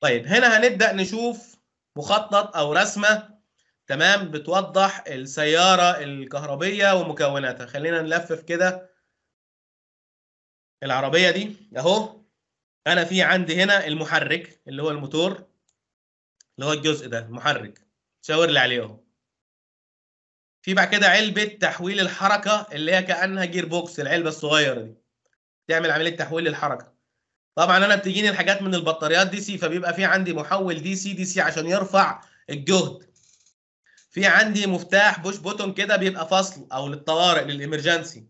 طيب هنا هنبدأ نشوف مخطط أو رسمة تمام بتوضح السيارة الكهربية ومكوناتها خلينا نلفف كده العربية دي أهو أنا في عندي هنا المحرك اللي هو الموتور اللي هو الجزء ده المحرك شاور لي عليه أهو في بعد كده علبة تحويل الحركة اللي هي كأنها جير بوكس العلبة الصغيرة دي تعمل عملية تحويل الحركة طبعا انا بتجيني الحاجات من البطاريات دي سي فبيبقى في عندي محول دي سي دي سي عشان يرفع الجهد في عندي مفتاح بوش بوتون كده بيبقى فصل او للطوارئ للامرجنسي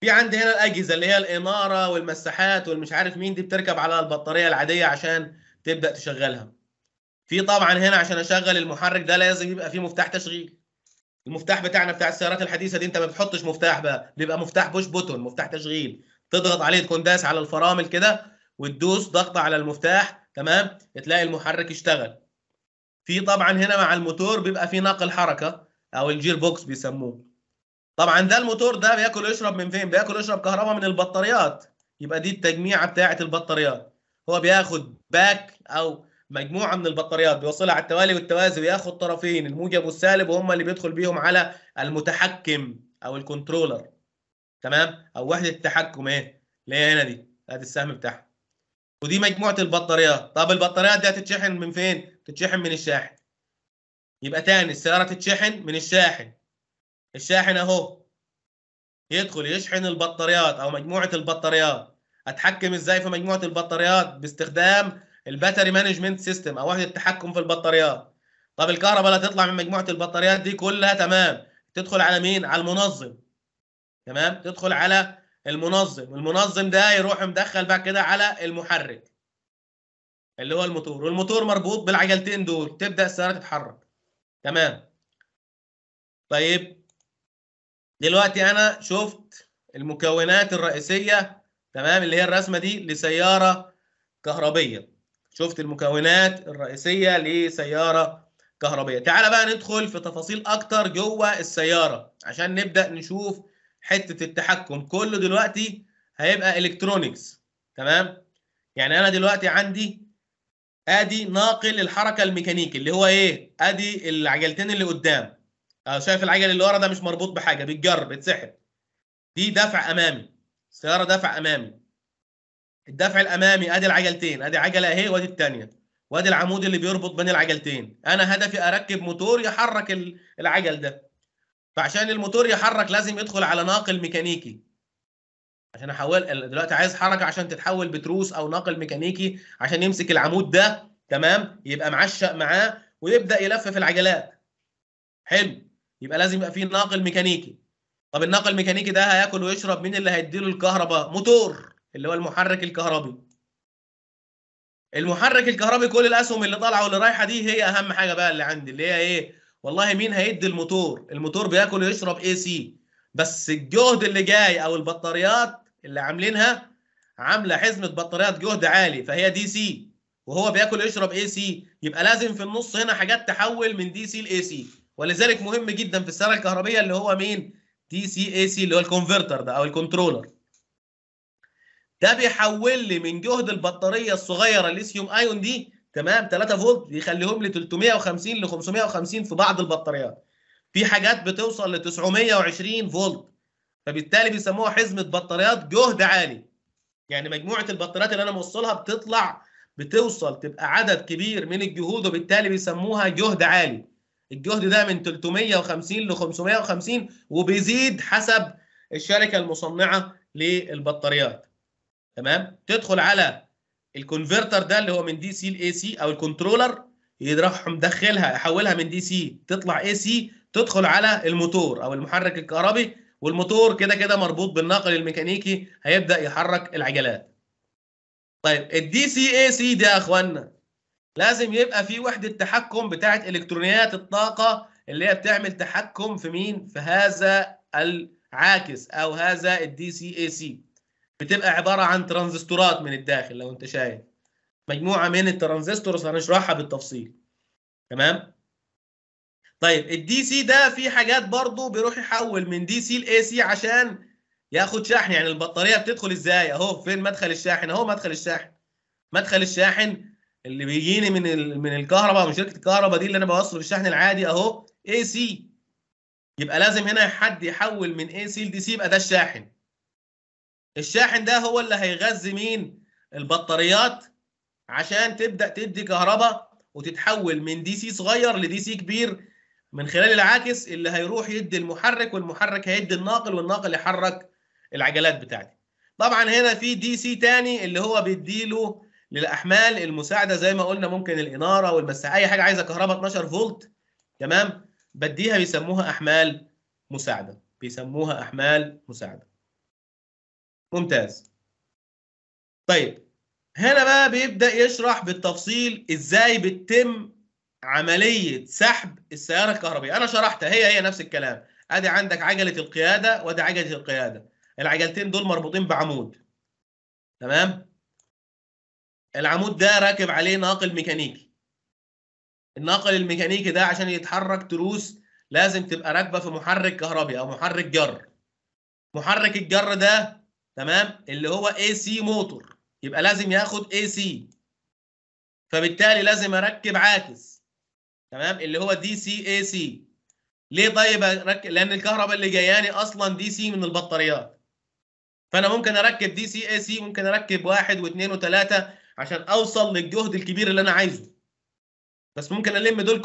في عندي هنا الاجهزه اللي هي الاناره والمساحات والمش عارف مين دي بتركب على البطاريه العاديه عشان تبدا تشغلها في طبعا هنا عشان اشغل المحرك ده لازم يبقى فيه مفتاح تشغيل المفتاح بتاعنا بتاع السيارات الحديثه دي انت ما بتحطش مفتاح بقى بيبقى مفتاح بوش بوتون مفتاح تشغيل تضغط عليه تكون داس على الفرامل كده وتدوس ضغطه على المفتاح تمام تلاقي المحرك اشتغل في طبعا هنا مع الموتور بيبقى في نقل حركه او الجير بوكس بيسموه طبعا ده الموتور ده بياكل يشرب من فين بياكل يشرب كهرباء من البطاريات يبقى دي التجميعه بتاعه البطاريات هو بياخد باك او مجموعه من البطاريات بيوصلها على التوالي والتوازي بياخد طرفين الموجب والسالب وهم اللي بيدخل بيهم على المتحكم او الكنترولر تمام او وحده التحكم ايه اللي هي هنا دي ادي السهم بتاعها ودي مجموعه البطاريات طب البطاريات دي هتتشحن من فين تتشحن من الشاحن يبقى تاني السياره تتشحن من الشاحن الشاحن اهو يدخل يشحن البطاريات او مجموعه البطاريات اتحكم ازاي في مجموعه البطاريات باستخدام الباتري مانجمنت سيستم او وحده التحكم في البطاريات طب الكهرباء اللي هتطلع من مجموعه البطاريات دي كلها تمام تدخل على مين على المنظم تمام تدخل على المنظم المنظم ده يروح مدخل بقى كده على المحرك اللي هو الموتور والموتور مربوط بالعجلتين دول تبدا السياره تتحرك تمام طيب دلوقتي انا شفت المكونات الرئيسيه تمام اللي هي الرسمه دي لسياره كهربيه شفت المكونات الرئيسيه لسياره كهربيه تعال بقى ندخل في تفاصيل اكتر جوه السياره عشان نبدا نشوف حته التحكم كله دلوقتي هيبقى الكترونكس تمام يعني انا دلوقتي عندي ادي ناقل الحركه الميكانيكي اللي هو ايه ادي العجلتين اللي قدام أو شايف العجل اللي ورا ده مش مربوط بحاجه بيتجر بيتسحب دي دفع امامي السياره دفع امامي الدفع الامامي ادي العجلتين ادي عجله اهي وادي الثانيه وادي العمود اللي بيربط بين العجلتين انا هدفي اركب موتور يحرك العجل ده فعشان الموتور يحرك لازم يدخل على ناقل ميكانيكي عشان احول دلوقتي عايز حركه عشان تتحول بتروس او ناقل ميكانيكي عشان يمسك العمود ده تمام يبقى معشق معاه ويبدا يلف في العجلات حلو يبقى لازم يبقى فيه ناقل ميكانيكي طب الناقل الميكانيكي ده هياكل ويشرب مين اللي هيديله الكهرباء موتور اللي هو المحرك الكهربي المحرك الكهربي كل الاسهم اللي طالعه واللي رايحه دي هي اهم حاجه بقى اللي عندي اللي هي ايه والله مين هيدي الموتور الموتور بياكل ويشرب اي سي بس الجهد اللي جاي او البطاريات اللي عاملينها عامله حزمه بطاريات جهد عالي فهي دي سي وهو بياكل ويشرب اي سي يبقى لازم في النص هنا حاجات تحول من دي سي لاي سي ولذلك مهم جدا في السياره الكهربيه اللي هو مين دي سي اي سي اللي هو الكونفرتر ده او الكنترولر ده بيحول لي من جهد البطاريه الصغيره الليثيوم ايون دي تمام 3 فولت يخليهم لي 350 ل 550 في بعض البطاريات في حاجات بتوصل ل 920 فولت فبالتالي بيسموها حزمه بطاريات جهد عالي يعني مجموعه البطاريات اللي انا موصلها بتطلع بتوصل تبقى عدد كبير من الجهود وبالتالي بيسموها جهد عالي الجهد ده من 350 ل 550 وبيزيد حسب الشركه المصنعه للبطاريات تمام تدخل على الكونفرتر ده اللي هو من دي سي لاي سي او الكنترولر يروح مدخلها يحولها من دي سي تطلع اي سي تدخل على الموتور او المحرك الكهربي والموتور كده كده مربوط بالناقل الميكانيكي هيبدا يحرك العجلات طيب الدي سي اي سي ده يا اخوانا لازم يبقى في وحده تحكم بتاعه الكترونيات الطاقه اللي هي بتعمل تحكم في مين في هذا العاكس او هذا الدي سي اي سي بتبقى عباره عن ترانزستورات من الداخل لو انت شايف مجموعه من الترانزستورز هنشرحها بالتفصيل تمام طيب الدي سي ده في حاجات برضه بيروح يحول من دي سي لاي سي عشان ياخد شحن يعني البطاريه بتدخل ازاي اهو فين مدخل الشاحن اهو مدخل الشاحن مدخل الشاحن اللي بيجيني من من الكهرباء من شركه الكهرباء دي اللي انا بوصله الشحن العادي اهو اي سي يبقى لازم هنا حد يحول من اي سي لدي سي يبقى ده الشاحن الشاحن ده هو اللي هيغذي مين البطاريات عشان تبدا تدي كهرباء وتتحول من دي سي صغير لدي سي كبير من خلال العاكس اللي هيروح يدي المحرك والمحرك هيدي الناقل والناقل يحرك العجلات بتاعتي طبعا هنا في دي سي تاني اللي هو بيديله للاحمال المساعده زي ما قلنا ممكن الاناره والمساحه اي حاجه عايزه كهرباء 12 فولت تمام بديها بيسموها احمال مساعده بيسموها احمال مساعده ممتاز طيب هنا بقى بيبدأ يشرح بالتفصيل ازاي بتتم عملية سحب السيارة الكهربائيه انا شرحتها هي هي نفس الكلام ادي عندك عجلة القيادة وادي عجلة القيادة العجلتين دول مربوطين بعمود تمام العمود ده راكب عليه ناقل ميكانيكي الناقل الميكانيكي ده عشان يتحرك تروس لازم تبقى راكبه في محرك كهربي او محرك جر محرك الجر ده تمام اللي هو اي سي موتور يبقى لازم ياخد اي سي فبالتالي لازم اركب عاكس تمام اللي هو دي سي اي سي ليه طيب اركب لان الكهرباء اللي جاياني اصلا دي سي من البطاريات فانا ممكن اركب دي سي اي سي ممكن اركب واحد واثنين وثلاثه عشان اوصل للجهد الكبير اللي انا عايزه بس ممكن الم دول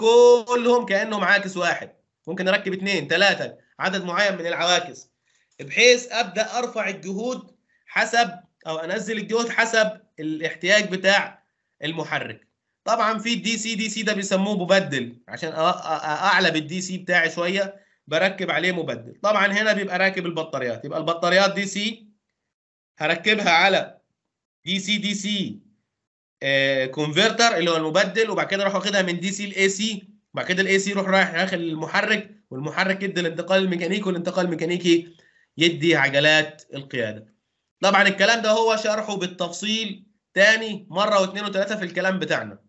كلهم كانهم عاكس واحد ممكن اركب اثنين ثلاثه عدد معين من العواكس بحيث ابدا ارفع الجهود حسب او انزل الجهود حسب الاحتياج بتاع المحرك طبعا في الدي سي دي سي ده بيسموه مبدل عشان اعلى بالدي سي بتاعي شويه بركب عليه مبدل طبعا هنا بيبقى راكب البطاريات يبقى البطاريات دي سي هركبها على دي سي دي سي كونفرتر اللي هو المبدل وبعد كده اروح واخدها من دي سي لاي سي وبعد كده الاي سي يروح رايح داخل المحرك والمحرك يدي الانتقال الميكانيكي والانتقال الميكانيكي يدي عجلات القياده طبعا الكلام ده هو شرحه بالتفصيل تاني مره واثنين وثلاثه في الكلام بتاعنا